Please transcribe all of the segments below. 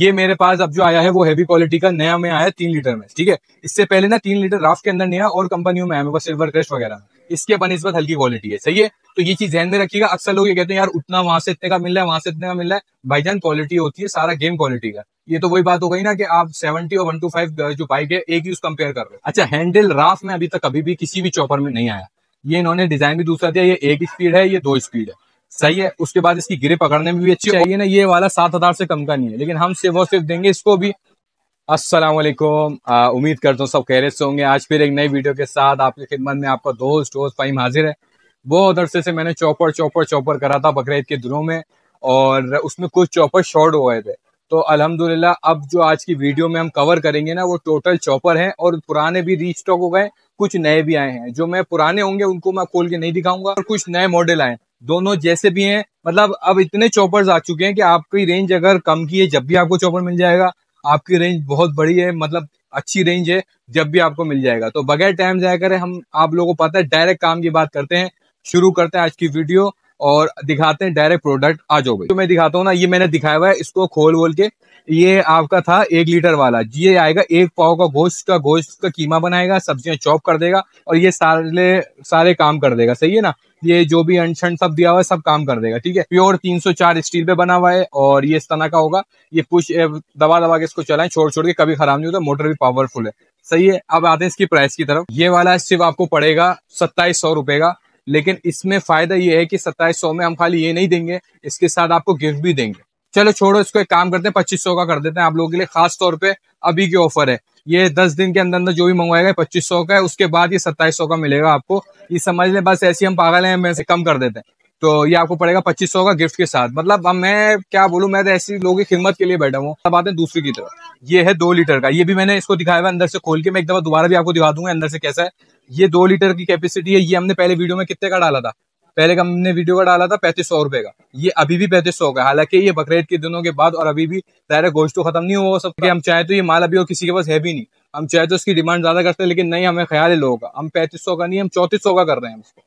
ये मेरे पास अब जो आया है वो हैवी क्वालिटी का नया में आया तीन लीटर में ठीक है इससे पहले ना तीन लीटर राफ के अंदर नया और कंपनियों में आया सिल्वर क्रेस्ट वगैरह इसके बनस्बत हल्की क्वालिटी है सही है तो ये चीज ध्यान में रखिएगा अक्सर लोग ये कहते हैं यार उतना वहां से इतने का मिल रहा है वहां से इतने का मिल रहा है भाईजान क्वालिटी होती है सारा गेम क्वालिटी का ये तो वही बात हो गई ना कि आप 70 और 125 जो बाइक है एक ही उस कंपेयर कर रहे हो अच्छा हैंडल राफ में अभी तक कभी भी किसी भी चॉपर में नहीं आया ये इन्होंने डिजाइन भी दूसरा दिया ये एक स्पीड है ये दो स्पीड है सही है उसके बाद इसकी गिरे पकड़ने में भी अच्छी चाहिए ना ये वाला सात हजार से कम का नहीं है लेकिन हम सिर्फ और सिर्फ देंगे इसको भी अस्सलाम वालेकुम उम्मीद करता हूँ सब खैरियत से होंगे आज फिर एक नई वीडियो के साथ आपकी खिदमत में आपका दोस्त दोस्त फाइम हाजिर है बहुत अरसे से मैंने चौपर चौपर चौपर करा था बकरीद के दिनों में और उसमें कुछ चौपर शॉर्ट हो गए थे तो अलहमदुल्ला अब जो आज की वीडियो में हम कवर करेंगे ना वो टोटल चौपर हैं और पुराने भी रीस्टॉक हो गए कुछ नए भी आए हैं जो मैं पुराने होंगे उनको मैं खोल के नहीं दिखाऊंगा और कुछ नए मॉडल आए हैं दोनों जैसे भी हैं मतलब अब इतने चॉपर्स आ चुके हैं कि आपकी रेंज अगर कम की है जब भी आपको चॉपर मिल जाएगा आपकी रेंज बहुत बड़ी है मतलब अच्छी रेंज है जब भी आपको मिल जाएगा तो बगैर टाइम जाया करें हम आप लोगों को पता है डायरेक्ट काम की बात करते हैं शुरू करते हैं आज की वीडियो और दिखाते हैं डायरेक्ट प्रोडक्ट आ जाओ तो मैं दिखाता हूँ ना ये मैंने दिखाया हुआ है इसको खोल वोल के ये आपका था एक लीटर वाला ये आएगा एक पाव का गोश्त का गोश्त का कीमा बनाएगा सब्जियां चॉप कर देगा और ये सारे सारे काम कर देगा सही है ना ये जो भी अंड सब दिया हुआ है सब काम कर देगा ठीक है प्योर 304 स्टील पे बना हुआ है और ये इस तरह का होगा ये पुश दबा दबा के इसको चलाए छोड़ छोड़ के कभी खराब नहीं होता मोटर भी पावरफुल है सही है अब आते हैं इसकी प्राइस की तरफ ये वाला सिर्फ आपको पड़ेगा सत्ताईस सौ रुपए का लेकिन इसमें फायदा ये है कि सत्ताईस सौ में हम खाली ये नहीं देंगे इसके साथ आपको गिफ्ट भी देंगे चलो छोड़ो इसको एक काम करते हैं पच्चीस सौ का कर देते हैं आप लोगों के लिए खास तौर पे अभी की ऑफर है ये दस दिन के अंदर अंदर जो भी मंगवाएगा पच्चीस सौ का है उसके बाद ये सत्ताईस सौ का मिलेगा आपको ये समझ लें बस ऐसी हम पागल हैं मैं से कम कर देते हैं तो ये आपको पड़ेगा पच्चीस सौ का गिफ्ट के साथ मतलब अब मैं क्या बोलूँ मैं तो ऐसी लोगों की खिदमत के लिए बैठा हूँ अब आते हैं दूसरी की तरफ ये है दो लीटर का ये भी मैंने इसको दिखाया हुआ अंदर से खोल के मैं एक दफा दोबारा भी आपको दिखा दूंगा अंदर से कैसा है ये दो लीटर की कैपेसिटी है ये हमने पहले वीडियो में कितने का डाला था पहले का हमने वीडियो का डाला था पैंतीस सौ रुपए का ये अभी भी पैंतीस सौ का हालांकि ये बकरीद के दिनों के बाद और अभी भी डायरेक्ट गोश्त तो खत्म नहीं हुआ सब हम चाहे तो ये माल अभी और किसी के पास है भी नहीं हम चाहे तो उसकी डिमांड ज्यादा करते हैं लेकिन नहीं हमें ख्याल है लोगों का हम पैंतीस सौ का नहीं हम चौंतीस सौ का कर रहे हैं उसको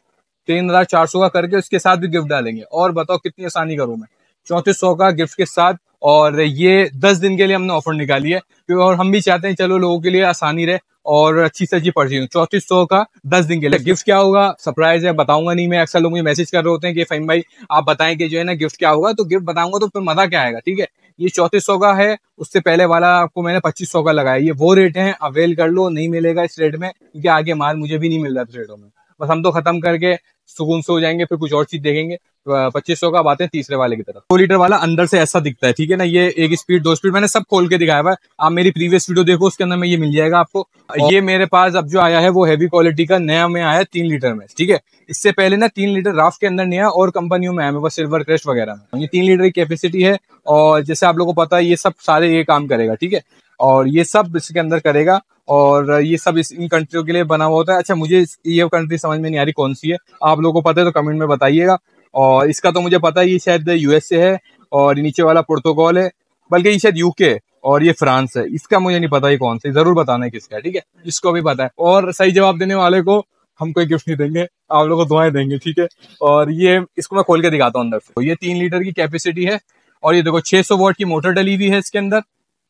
तीन हजार चार सौ का करके उसके साथ भी गिफ्ट डालेंगे और बताओ कितनी आसानी करूँ मैं चौंतीस सौ का गिफ्ट के साथ और ये दस दिन के लिए हमने ऑफर निकाली है क्योंकि तो और हम भी चाहते हैं चलो लोगों के लिए आसानी रहे और अच्छी से अच्छी पड़ती हूँ चौंतीस सौ का दस दिन के लिए गिफ्ट क्या होगा सरप्राइज है बताऊंगा नहीं मैं अक्सर लोग मुझे मैसेज कर रहे होते हैं कि फहीम भाई आप बताएं कि जो है ना गिफ्ट क्या होगा तो गिफ्ट बताऊंगा तो फिर मजा क्या आएगा ठीक है ये चौंतीस सौ का है उससे पहले वाला आपको मैंने पच्चीस सौ का लगाया ये वो रेट है अवेल कर लो नहीं मिलेगा इस रेट में क्योंकि आगे माल मुझे भी नहीं मिल रहा रेटों में बस हम तो खत्म करके सुकून से हो जाएंगे फिर कुछ और चीज देखेंगे पच्चीस सौ का अब आते हैं तीसरे वाले की तरफ दो लीटर वाला अंदर से ऐसा दिखता है ठीक है ना ये एक स्पीड दो स्पीड मैंने सब खोल के दिखाया हुआ है आप मेरी प्रीवियस वीडियो देखो उसके अंदर में ये मिल जाएगा आपको ये मेरे पास अब जो आया है वो हैवी क्वालिटी का नया में आया तीन लीटर में ठीक है इससे पहले ना तीन लीटर राफ के अंदर नहीं आया और कंपनियों में आया सिल्वर क्रेस्ट वगैरह में ये तीन लीटर की कैपेसिटी है और जैसे आप लोगों को पता है ये सब सारे ये काम करेगा ठीक है और ये सब इसके अंदर करेगा और ये सब इस इन कंट्रियों के लिए बना हुआ होता है अच्छा मुझे ये कंट्री समझ में नहीं आ रही कौन सी है आप लोगों को पता है तो कमेंट में बताइएगा और इसका तो मुझे पता है ये शायद यूएसए है और नीचे वाला पुर्तगाल है बल्कि ये शायद यूके और ये फ्रांस है इसका मुझे नहीं पता ये कौन सा जरूर बताना है किसका ठीक है जिसको भी पता है और सही जवाब देने वाले को हम कोई गिफ्ट नहीं देंगे आप लोगों को दुआएं देंगे ठीक है और ये इसको मैं खोल के दिखाता हूँ अंदर से तो ये तीन लीटर की कैपेसिटी है और ये देखो 600 सौ वॉट की मोटर डली हुई है इसके अंदर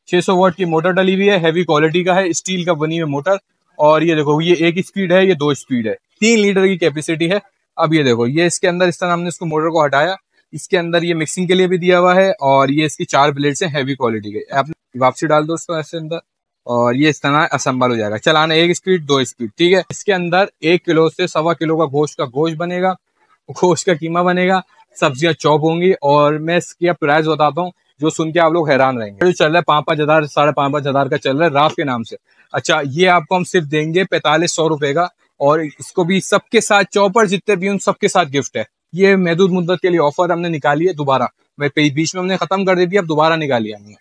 600 वोट की मोटर डली हुई है हैवी क्वालिटी का है स्टील का बनी हुई मोटर और ये देखो ये एक स्पीड है ये दो स्पीड है तीन लीटर की कैपेसिटी है अब ये देखो ये इसके अंदर इस तरह हमने इसको मोटर को हटाया इसके अंदर ये मिक्सिंग के लिए भी दिया हुआ है और ये इसकी चार ब्लेड से हैवी क्वालिटी के आप वापसी डाल दो इसको इसके अंदर और ये इस तरह असम्बल हो जाएगा चलाना एक स्पीड दो स्पीड ठीक है इसके अंदर एक किलो से सवा किलो का गोश्त का गोश्त बनेगा गोश्त का कीमा बनेगा सब्जियां चौप होंगी और मैं इसकी प्राइस बताता हूँ जो सुन के आप लोग हैरान रहेंगे जो चल रहा है पाँच पाँच हज़ार साढ़े पाँच पाँच हज़ार का चल रहा है राफ के नाम से अच्छा ये आपको हम सिर्फ देंगे पैंतालीस सौ रुपए का और इसको भी सबके साथ चौपर जितने भी उन सबके साथ गिफ्ट है ये महदूद मुद्दत के लिए ऑफर हमने निकाली है दोबारा मैं बीच में हमने खत्म कर दी थी अब दोबारा निकाली हमने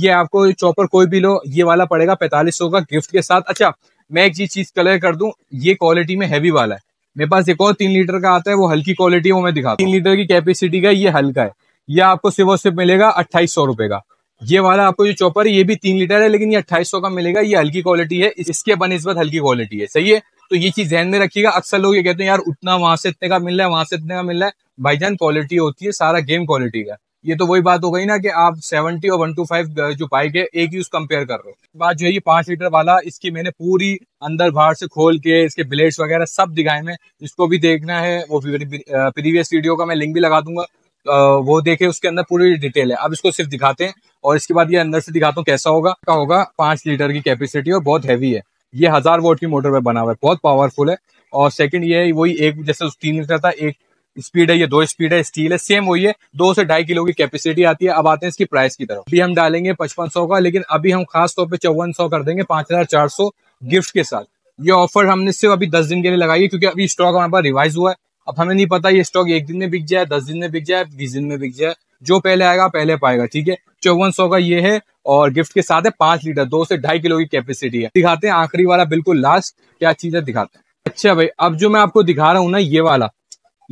ये आपको चौपर कोई भी लो ये वाला पड़ेगा पैतालीस का गिफ्ट के साथ अच्छा मैं एक चीज चीज कलर कर दू ये क्वालिटी में हैवी वाला है मेरे पास एक और तीन लीटर का आता है वो हल्की क्वालिटी है वो मैं दिखा तीन लीटर की कैपेसिटी का ये हल्का है ये आपको सिर्फ और सिर्फ मिलेगा अट्ठाईस सौ रुपए का ये वाला आपको जो चॉपर है ये भी तीन लीटर है लेकिन ये अट्ठाईस सौ का मिलेगा ये हल्की क्वालिटी है इसके बनस्बत हल्की क्वालिटी है सही है तो ये चीज ध्यान में रखिएगा अक्सर लोग ये कहते हैं यार उतना वहां से इतने का मिल रहा है वहां से इतने का मिल रहा है भाईजान क्वालिटी होती है सारा गेम क्वालिटी का ये तो वही बात हो गई ना कि आप 70 और 125 जो बाइक है एक ही उस कंपेयर कर रहे हो बात जो है ये पांच लीटर वाला इसकी मैंने पूरी अंदर बाहर से खोल के इसके ब्लेड्स वगैरह सब दिखाए मैं इसको भी देखना है वो प्रीवियस वीडियो का मैं लिंक भी लगा दूंगा वो देखे उसके अंदर पूरी डिटेल है अब इसको सिर्फ दिखाते हैं और इसके बाद ये अंदर से दिखाता हूँ कैसा होगा क्या होगा पांच लीटर की कैपेसिटी और बहुत हैवी है ये हजार वोट की मोटर पर बना हुआ है बहुत पावरफुल है और सेकंड ये है वही एक जैसे तीन लीटर था एक स्पीड है ये दो स्पीड है स्टील है सेम वही है दो से ढाई किलो की कैपेसिटी आती है अब आते हैं इसकी प्राइस की तरफ अभी हम डालेंगे पचपन सौ का लेकिन अभी हम खास तौर पे चौवन सौ कर देंगे पांच हजार चार सौ गिफ्ट के साथ ये ऑफर हमने सिर्फ अभी दस दिन के लिए लगाई है क्योंकि अभी स्टॉक हमारे पास रिवाइज हुआ है अब हमें नहीं पता ये स्टॉक एक दिन में बिक जाए दस दिन में बिक जाए बीस दिन में बिक जाए जो पहले आएगा पहले पाएगा ठीक है चौवन सौ का ये है और गिफ्ट के साथ है पांच लीटर दो से ढाई किलो की कैपेसिटी है दिखाते हैं आखिरी वाला बिल्कुल लास्ट क्या चीज है दिखाते हैं अच्छा भाई अब जो मैं आपको दिखा रहा हूँ ना ये वाला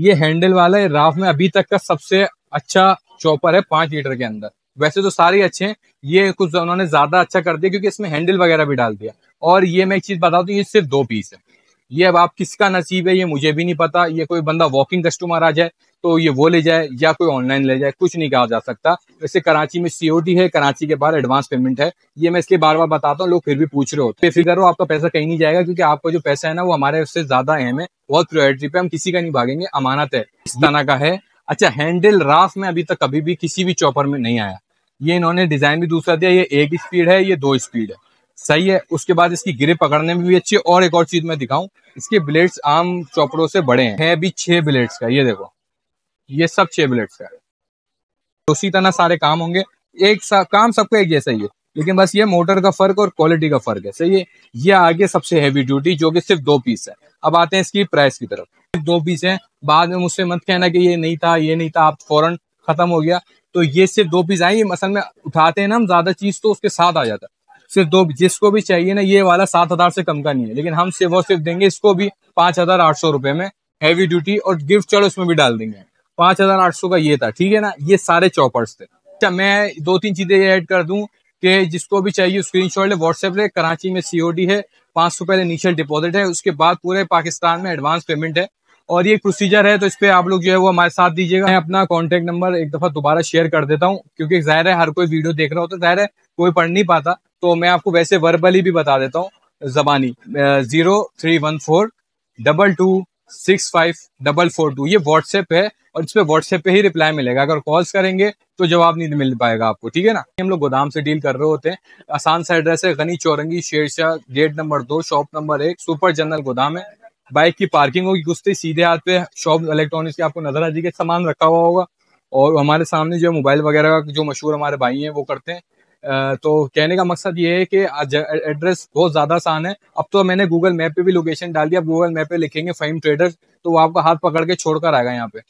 ये हैंडल वाला है राफ में अभी तक का सबसे अच्छा चौपर है पांच लीटर के अंदर वैसे तो सारे अच्छे हैं ये कुछ उन्होंने ज्यादा अच्छा कर दिया क्योंकि इसमें हैंडल वगैरह भी डाल दिया और ये मैं एक चीज बता दूं तो ये सिर्फ दो पीस है ये अब आप किसका नसीब है ये मुझे भी नहीं पता ये कोई बंदा वॉकिंग कस्टमर आ जाए तो ये वो ले जाए या कोई ऑनलाइन ले जाए कुछ नहीं कहा जा सकता वैसे कराची में सीओडी है कराची के बाहर एडवांस पेमेंट है ये मैं इसलिए बार बार बताता हूँ लोग फिर भी पूछ रहे होते फिगर हो आपका पैसा कहीं नहीं जाएगा क्योंकि आपका जो पैसा है ना वो हमारे उससे ज्यादा अहम है बहुत प्रायोरिटी पे हम किसी का नहीं भागेंगे अमानत है इस तरह का है अच्छा हैंडल राफ में अभी तक कभी भी किसी भी चौपर में नहीं आया ये इन्होंने डिजाइन भी दूसरा दिया ये एक स्पीड है ये दो स्पीड है सही है उसके बाद इसकी गिरे पकड़ने में भी अच्छी है और एक और चीज मैं दिखाऊं इसके ब्लेड्स आम चौपड़ों से बड़े हैं है भी छह ब्लेड्स का ये देखो ये सब छह ब्लेड्स का है तो उसी तरह सारे काम होंगे एक सा, काम सबका एक जैसा ही है लेकिन बस ये मोटर का फर्क और क्वालिटी का फर्क है सही है ये आगे सबसे हैवी ड्यूटी जो कि सिर्फ दो पीस है अब आते हैं इसकी प्राइस की तरफ दो पीस है बाद में मुझसे मत कहना कि ये नहीं था ये नहीं था आप फौरन खत्म हो गया तो ये सिर्फ दो पीस आई मसल में उठाते हैं ना हम ज्यादा चीज तो उसके साथ आ जाता है सिर्फ दो जिसको भी चाहिए ना ये वाला सात हजार से कम का नहीं है लेकिन हम सिर्फ और सिर्फ देंगे इसको भी पांच हजार आठ सौ रुपए में हैवी ड्यूटी और गिफ्ट चलो उसमें भी डाल देंगे पांच हजार आठ सौ का ये था ठीक है ना ये सारे चौपर्स थे अच्छा मैं दो तीन चीजें ऐड कर दूं कि जिसको भी चाहिए स्क्रीन शॉट ले व्हाट्सएप ले कराची में सीओडी है पांच सौ पहले इनिशियल डिपॉजिट है उसके बाद पूरे पाकिस्तान में एडवांस पेमेंट है और ये प्रोसीजर है तो इस पर आप लोग जो है वो हमारे साथ दीजिएगा मैं अपना कॉन्टेक्ट नंबर एक दफा दोबारा शेयर कर देता हूँ क्योंकि जाहिर है हर कोई वीडियो देख रहा होता है जाहिर है कोई पढ़ नहीं पाता तो मैं आपको वैसे वर्बली भी बता देता हूँ जबानी zero three one four double two six five double four two ये व्हाट्सएप है और इस पर व्हाट्सएप पे ही रिप्लाई मिलेगा अगर कॉल्स करेंगे तो जवाब नहीं मिल पाएगा आपको ठीक है ना हम लोग गोदाम से डील कर रहे होते हैं आसान सा एड्रेस है गनी चौरंगी शेरशाह गेट नंबर दो शॉप नंबर एक सुपर जनरल गोदाम है बाइक की पार्किंग होगी घुसते सीधे हाथ पे शॉप इलेक्ट्रॉनिक्स की आपको नजर आ जाएगी सामान रखा हुआ होगा और हमारे सामने जो मोबाइल वगैरह का जो मशहूर हमारे भाई हैं वो करते हैं तो कहने का मकसद ये है कि एड्रेस बहुत ज़्यादा आसान है अब तो मैंने गूगल मैप पे भी लोकेशन डाल दिया अब गूगल मैप पे लिखेंगे फाइम ट्रेडर तो वो आपका हाथ पकड़ के छोड़ कर आएगा यहाँ पे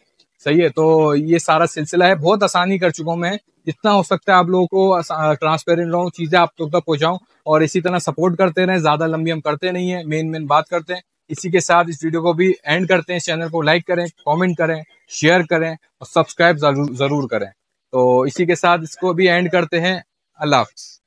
सही है तो ये सारा सिलसिला है बहुत आसानी कर चुका हूँ मैं जितना हो सकता है आप लोगों को ट्रांसपेरेंट रहूँ चीज़ें आप तक तो तक पहुँचाऊँ और इसी तरह सपोर्ट करते रहें ज़्यादा लंबी हम करते नहीं है मेन मेन बात करते हैं इसी के साथ इस वीडियो को भी एंड करते हैं चैनल को लाइक करें कमेंट करें शेयर करें और सब्सक्राइब जरूर जरूर करें तो इसी के साथ इसको भी एंड करते हैं love it.